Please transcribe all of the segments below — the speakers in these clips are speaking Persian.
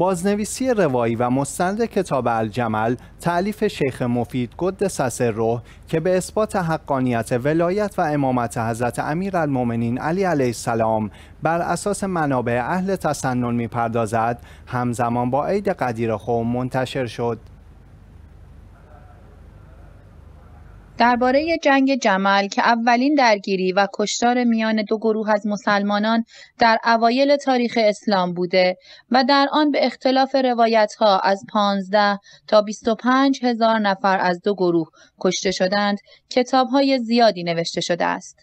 بازنویسی روایی و مستند کتاب الجمل تعلیف شیخ مفید قدس روح که به اثبات حقانیت ولایت و امامت حضرت امیرالمؤمنین علی علیه السلام بر اساس منابع اهل تسنن میپردازد همزمان با عید قدیر خوم منتشر شد درباره جنگ جمل که اولین درگیری و کشتار میان دو گروه از مسلمانان در اوایل تاریخ اسلام بوده و در آن به اختلاف روایت ها از 15 تا 25 هزار نفر از دو گروه کشته شدند کتاب های زیادی نوشته شده است.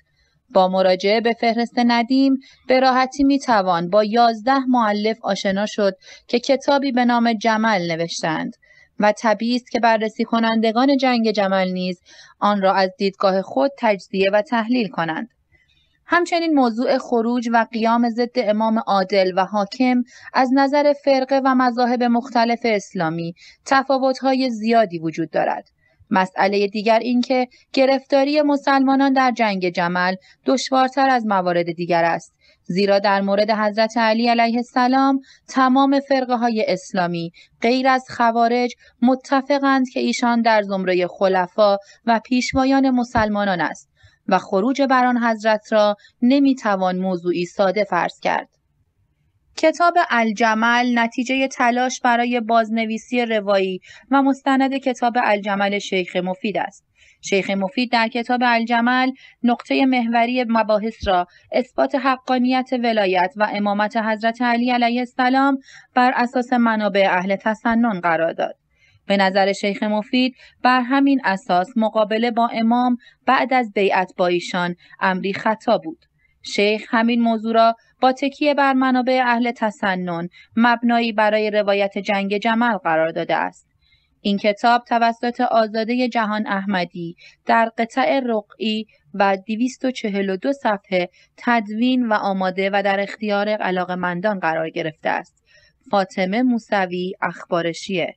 با مراجعه به فهرست ندیم به راحتی می توان با یازده معلف آشنا شد که کتابی به نام جمل نوشتند و طبیعی است که بررسی کنندگان جنگ جمل نیز آن را از دیدگاه خود تجزیه و تحلیل کنند. همچنین موضوع خروج و قیام ضد امام عادل و حاکم از نظر فرقه و مذاهب مختلف اسلامی تفاوت‌های زیادی وجود دارد. مسئله دیگر اینکه گرفتاری مسلمانان در جنگ جمل دشوارتر از موارد دیگر است زیرا در مورد حضرت علی علیه السلام تمام فرقه های اسلامی غیر از خوارج متفقند که ایشان در زمره خلفا و پیشوایان مسلمانان است و خروج بران حضرت را نمیتوان موضوعی ساده فرض کرد کتاب الجمل نتیجه تلاش برای بازنویسی روایی و مستند کتاب الجمل شیخ مفید است. شیخ مفید در کتاب الجمل نقطه محوری مباحث را اثبات حقانیت ولایت و امامت حضرت علی علیه السلام بر اساس منابع اهل تسنن قرار داد. به نظر شیخ مفید بر همین اساس مقابله با امام بعد از بیعت با ایشان امری خطا بود. شیخ همین موضوع را با تکیه بر منابع اهل تسنن مبنایی برای روایت جنگ جمل قرار داده است این کتاب توسط آزاده جهان احمدی در قطع رقعی و 242 صفحه تدوین و آماده و در اختیار مندان قرار گرفته است. فاطمه موسوی اخبارشیه